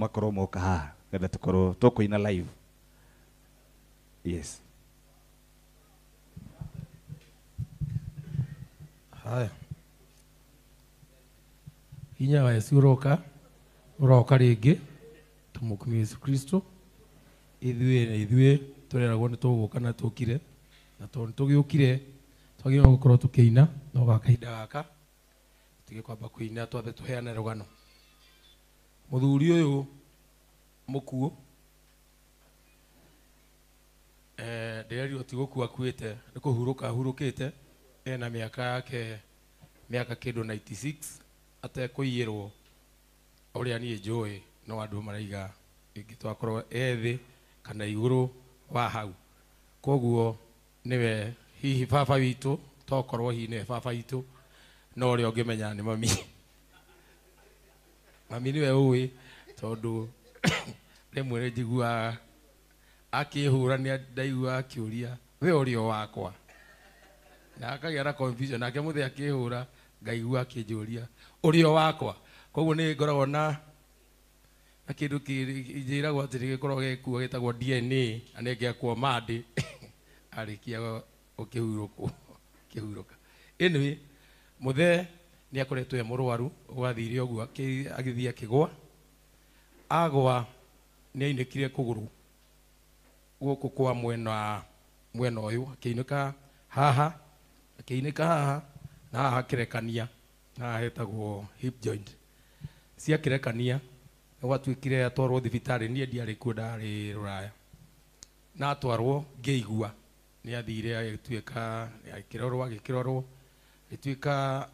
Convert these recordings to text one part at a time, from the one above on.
makorwo moka haha getha tukorwo tukuina live yes haya hinya wa Yesu uroka uroka ringi tumukumia Yesu Kristo ithuĩ na ithuĩ tũreragwo nĩ tũgũka na tũkire na tondũ tũgĩũkire twagĩrĩirwo gũkorwo tũkĩina no gwa kahinda gaka tũgĩkwamba kũina twambe tũheane rũgano muthuri uyu mukuo eh ee, ndirerirwo ti gukua akuite ni kuhuruka ahurukite ena miaka yake miaka kedo 96 atekuiyirwo uria ani joy no andå maraiga ingitwa twakorwo ethi kana igå wa hau koguo niwe hihi baba witå tokorwo hihi niwe baba witå no å rä a å ngä menya nä mami mami nä we å ä tondå rä mwe nä njiguaga akä hå ra rania ndaigua akä å ria we å rä o wakwa na akagä na confusion nake må thä akä hå ra ngaigua akä njå ria å rä o wakwa koguo nä ngoragwo na na kä ndå njä ragwo atä gä korwo gäkuo gä tagwo dna na nä ngäakwo mandä arä kia å kä hurå ka ä nä må the nä akoretwo e må rwaru gwathire å guo agä akä gwa agwa nä ainä kire kå gå rå gå kwa mwena mwena å yå akä inä ka haha akä inä ka haha na haha kä rekania na haha ciakä rekania gwatuä kire atwarwo thibitarä niä ndiarä kuo ndarä rå raya na atwarwo ngä igua nä athire agä tuä ka agä kä rorwo agä kä rorwo agä tuä ka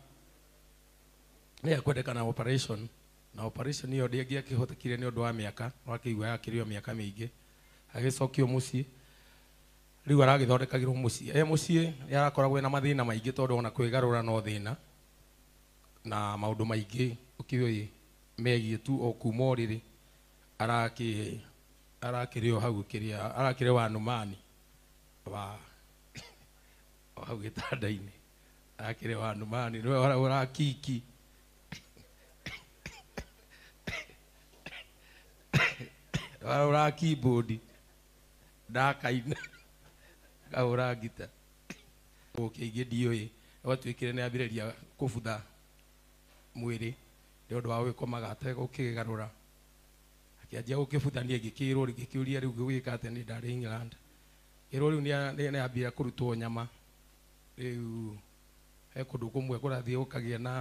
nä ekwendeka na operation na operation iyo ndä ngä hotekire nä å ndå wa mä aka wakä igua yakä rä o mä aka mä ingä agä cokio må ciä rä u aragä thondekagä rwo må ciä må ciä yarakoragwo na mathä na maingä tondå ona kwä garå no thä na na maå ndå maingä å kä megiä tu o kuma å rä rä arakä rä o hau kä rä a arakä rä wa numani wa hau gä tanda-inä arakä rä wa nä we å rakiki kahura keyboard kaina gita oke ndakaina kahura ngita gukĩingĩ ndiũĩ gwatuĩkire nĩ ambĩrĩria kũbutha mwĩrĩ nĩ ũndũ wa gwĩkomaga ategũkĩgarũra akĩanjia gũkĩbuthania ngĩkĩrwo ngĩkĩũria rĩu gwĩka atĩ ni ndarĩ England ĩrwo rĩu nĩ ambia kũrutwo nyama rĩu he kũndũ kũmwe kũrathiĩ gũkagĩa na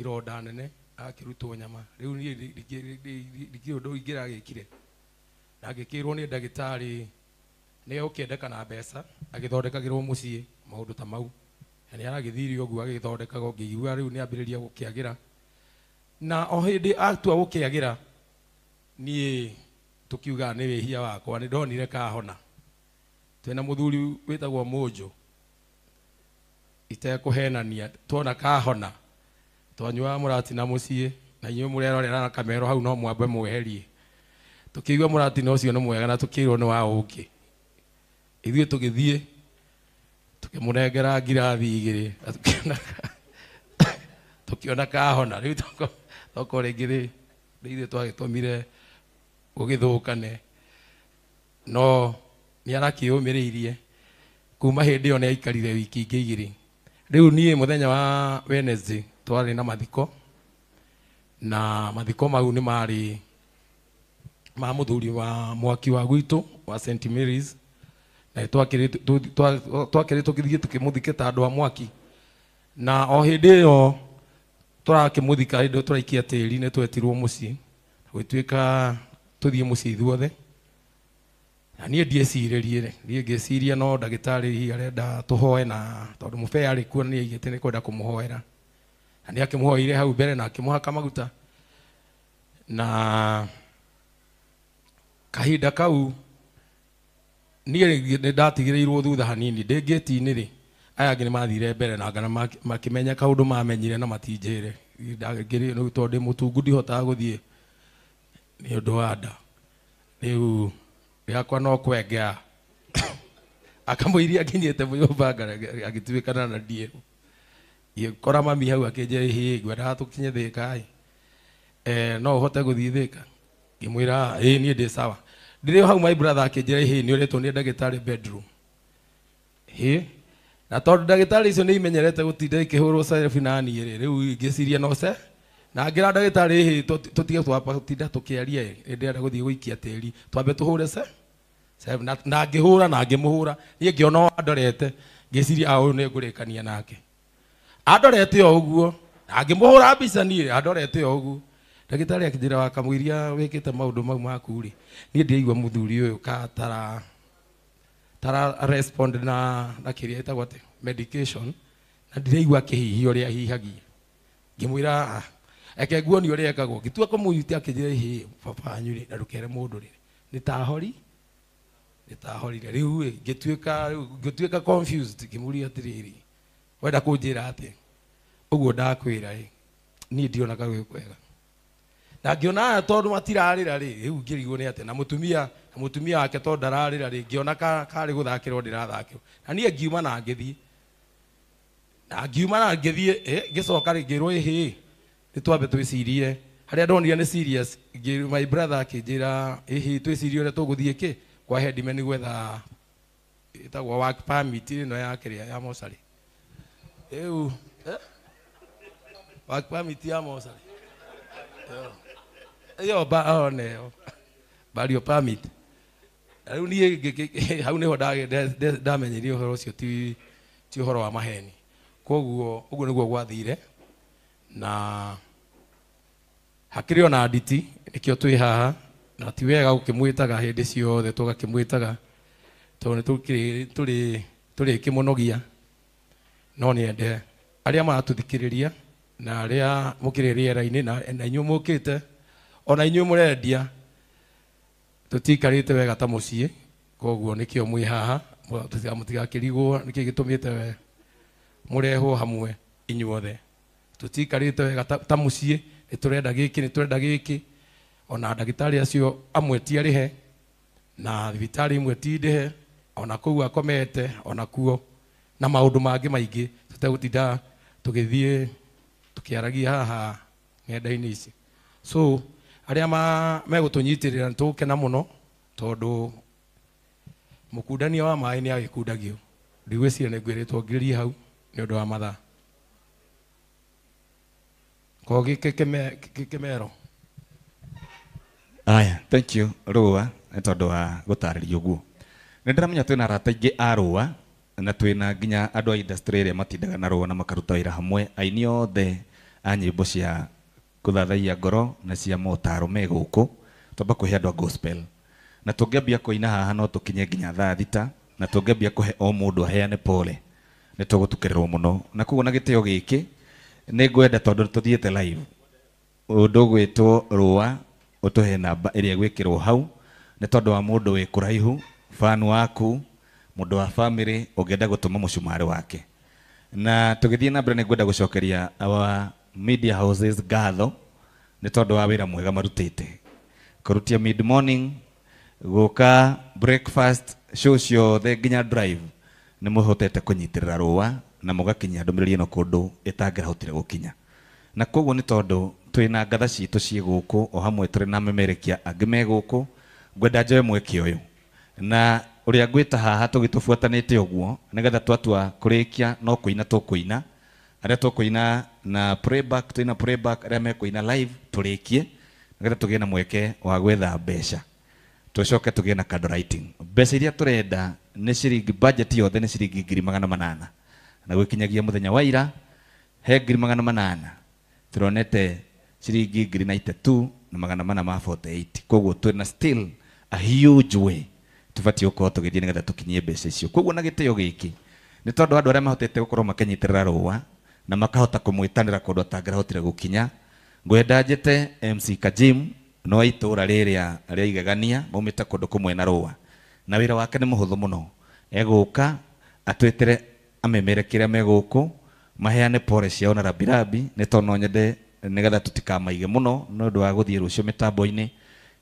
ironda nene akirutwo nyama riu ni ndikirä å igira gikire na gikirwo kä rwo nä okende kana besa endekana mbeca agä thondekagä rwo må ta mau na nä guo agä thondekaga ngä igua rä u rä ra na o atua gå kä agä ra niä tå kiugaga nä wä hia wakwa nä ndonire kahona twena må thuri wä tagwo må njå itekå henania twona kahona murati na mũciĩ na inyuĩ mũrerorera na kamero hau no mwambe mweherie tũkĩigua mũratina ũcio nĩ mwega na tũkĩirwo nĩ wa ũngĩ ithuĩ tũgĩthiĩ tũkĩmũnengera ngirathi igĩrĩ na tũkĩona kahona rĩu toko rĩngĩ rĩ ithuĩ twagĩtũmire gũgĩthũkane no nĩ arakĩyũmĩrĩirie kuma hĩndĩ ĩyo nĩ aikarire wiki ingĩ igĩrĩ rĩu niĩ mũthenya wa Wednesday twarä na mathiko na mathiko mau nä marä ma må wa mwaki wa gwitå wa St Mary's na twakä rä tå githiä tå kä må thike ta andå a mwaki na o hä ndä ä yo tårakä må thika hä twetirwo må ciä gwä tuä ka tå thiä må ciä ithuothe na niä ndiecirä rie niä no ndagä tarä arenda tå na tondå må bea arä kuo nä aigä te nä kwenda kå na nä akä hau mbere na akä må maguta na kahinda kau niä nä ndatigä rä irwo thutha hanini ndä ngä ti-inä rä aya angä nä mathire mbere na ngana makimenya menya kaå ndå mamenyire na matinjä re tondå ndä må tungu ndihotaga gå thiä nä å ndå wa nda rä u gäakwa no kwengea akamå iria nginyä te må nyå mba agä tuä kana na ndiä ye korama mi hau akinje hi gwera kinye de kai eh no hote guthii thika ngimwira eh ni de sawa dire hau my brother akinjira hi ni uretwo ni dagitari bedroom hi na to dagitari so ni menyerete imenyerete gutinda huru selfie na ni ri u ngiciria no se na ngira dagitari hi to to apa tutige twapa tutinda tukiaria ndi enda guthii guikia abe to hure se na ngihura na ngimuhura nie ngiona andorete ngiciria au ni ngurikania nake andorete o uguo angĩmũhũra mbica niĩ andorete o ũguo ndagĩtarĩ akinjĩra wakamũiria wĩkĩte maũndũ mau maku ri nie ndĩraigua muthuri ũyũ ka tara tara respond na na kĩrĩa ĩtagwo atĩ medication na ndĩraigua akĩhihia ũrĩa hihagia ngimwira ah, eke guo ni ũrĩa ekagwo ngĩtua kũmũnyutia akinjira hi papa wanyu rĩ na ndũkere mũndũ rĩ nĩ tahori nĩ tahorire rĩu ngĩtuĩka confused ngĩmũria atiriri wenda kunjira atia uguo ndakwira ri ni ndionaga gwi kwega na ngiona aya tondu matirarira ri riu ngirigwo ni atia na mutumia na mutumia wake tondu ndararira ri ngiona karĩ gũthakĩrwo ndĩrathakĩrwo na niĩ ngiuma na ngĩthiĩ na ngiuma na ngĩthiĩ ngĩcoka rĩ ngĩrwo ĩhĩ nĩ twambe twĩcirie harĩa ndonire nĩ serious my brother akĩnjĩra ĩhĩ twĩcirie ũrĩa tũgũthiĩ kĩ kwa headman gwetha ĩtagwo work permit ĩno ya kĩrĩa ya mocarĩ Eu. Eh? Wakpa mitia mosa. Oh, oh. Yo ba one. Bali opa mit. Rĩu niĩ hau nĩho ndamenyire ũhoro ũcio ti ti ũhoro wa maheni. Koguo ũguo nĩguo gwathire na hakĩrĩ ona nditi nĩkĩo twĩ haha na ti wega gũkĩmwĩtaga hĩndĩ ciothe tũgakĩmwĩtaga tondũ nĩ tũrĩkĩmũnogia no nä ende arä a maratå thikä rä ria na arä a må kä rä rä na inyuä må kä te ona inyuä må rendia tå tikarä te wega ta må ciä koguo nä kä o mwä haha må tigakä rigwo nä kä gä tå mä te må rehwo hamwe inyuothe tå tikarä te wega ta må ciä nä tå renda gä kä nä tå renda gä kä ona ndagĩtarĩ acio amwe ti arĩhe na thibitarĩ imwe ti ndĩhe ona kũu akomete ona kuo na maundu mangi maingi tutegutinda tugithie tukiaragia haha ng'enda-inĩ ici so arĩa megũtũnyitirĩra nĩtũkena mũno tondũ mũkundania wa maĩ nĩ agĩkundagio ndigwĩciria nĩ ngwĩrĩtwo ngĩrie hau ni ũndũ wa mathaa koguo gĩkĩmero aya thank you rũa nĩ tondũ wa gũtarĩria ũguo nĩ ndĩramenya twĩna arata aingĩ a na twina nginya andu a industry iria matindaga na rũa na makaruta wĩra hamwe aini othe a nyĩmbo cia kũthathaia ngoro na cia motaro me gũkũ twamba kũhe andũ a gospel na tũngĩambia ina haha no tũkinye nginya thaa thita na tũngĩambia he o mũndũ aheane pole nĩ tũgũtukererwo mũno na koguo na gĩtĩo gĩkĩ nĩ ngwenda tondũ nĩ tũthiĩte live ũndũ ũgwĩtwo rũa ũtũhe namba ĩrĩa ĩgwĩkĩrwo hau nĩ tondũ wa mũndũ wĩ kũraihu fan waku mundu wa family ungenda gutuma mucumari wake na tugithie na brene ningwenda gucokeria our media houses gatho ni tondu wa wira mwega marutite kurutia mid morning guka breakfast show the ginya drive ni muhotete kunyitirira ruwa na mugakinyia ndumiriri ino kundu itangira hotire gukinya na koguo ni tondu twina ngatha ciitu ci guku o hamwe turi na memerekia angi me guku ngwenda njoe mweke uyu na uria ngwita haha tugitubuatanite uguo nigetha twatua kurikia no kuina tukuina aria tukuina na playback tuina playback aria mekuina live turikie nigetha tugie na mweke wa gwetha mbeca tucoke tugie na writing mbeca iria turenda ni ciringi budget yothe ni ciringi ngiri magana manana na gwikinyagia muthenya wa ira he ngiri magana manana turonete ciringi ngiri na ite tu na magana mana ma 48 koguo twina still a huge way tubatiĩ gũkorwo tũgĩthiĩ nĩgetha tũkinyie mbeca icio koguo na gĩtĩo gĩkĩ nĩ tondũ andũ arĩa mahotete gũkorwo makĩnyitĩrĩra rũa na makahota kũmwĩtanĩra kũndũ atangĩrahotire gũkinya ngwenda njĩte MC Kajim no itũũra rĩrĩa rĩa igegania maumĩte kũndũ kũmwe na rũa na wĩra wake nĩ mũhũthũ mũno egũka atwĩtĩre amemere kĩrĩa megũkũ maheane pore ciao ona rabirabi nĩ tondũ no nyende nĩgetha tũtikamaige mũno no ũndũ wa gũthiĩ rũciũ mĩtambo-inĩ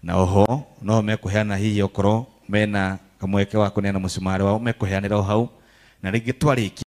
na oho no mekũheana hihi okorwo mena kamweke wa kunena mucumari wao mekuheanira hau na ringi twariki